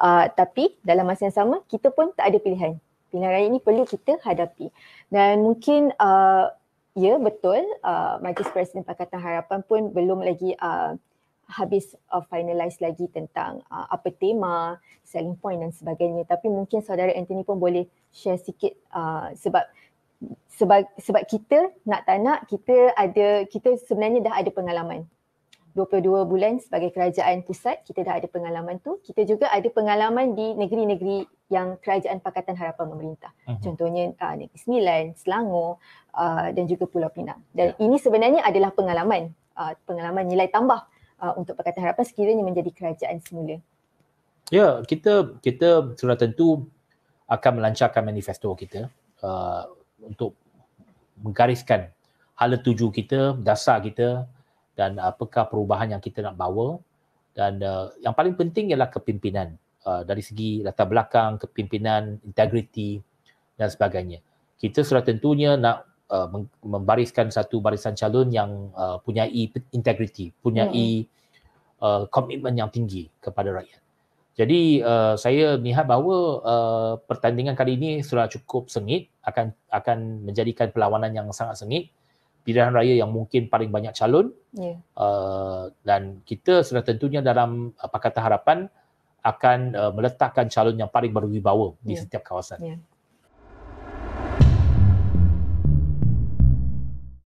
Uh, tapi dalam masa yang sama kita pun tak ada pilihan. Pilihan raya ini perlu kita hadapi. Dan mungkin uh, ya betul uh, Majlis Presiden Pakatan Harapan pun belum lagi uh, habis uh, finalize lagi tentang uh, apa tema, selling point dan sebagainya. Tapi mungkin saudara Anthony pun boleh share sikit uh, sebab sebab sebab kita nak tak nak kita ada kita sebenarnya dah ada pengalaman 22 bulan sebagai kerajaan pusat kita dah ada pengalaman tu kita juga ada pengalaman di negeri-negeri yang kerajaan pakatan harapan pemerintah. uh-huh. Mhm. contohnya uh, negeri Sembilan Selangor uh, dan juga Pulau Pinang dan yeah. ini sebenarnya adalah pengalaman uh, pengalaman nilai tambah uh, untuk pakatan harapan sekiranya menjadi kerajaan semula ya yeah, kita kita sudah tentu akan melancarkan manifesto kita uh, untuk menggariskan hala tuju kita dasar kita dan uh, apakah perubahan yang kita nak bawa dan uh, yang paling penting ialah kepimpinan uh, dari segi latar belakang kepimpinan integriti dan sebagainya kita sudah tentunya nak uh, membariskan satu barisan calon yang uh, punya integriti punya komitmen hmm. uh, yang tinggi kepada rakyat jadi uh, saya melihat bahawa uh, pertandingan kali ini sudah cukup sengit akan akan menjadikan perlawanan yang sangat sengit pilihan raya yang mungkin paling banyak calon yeah. uh, dan kita sudah tentunya dalam uh, Pakatan Harapan akan uh, meletakkan calon yang paling berwibawa yeah. di ya. setiap kawasan. Yeah.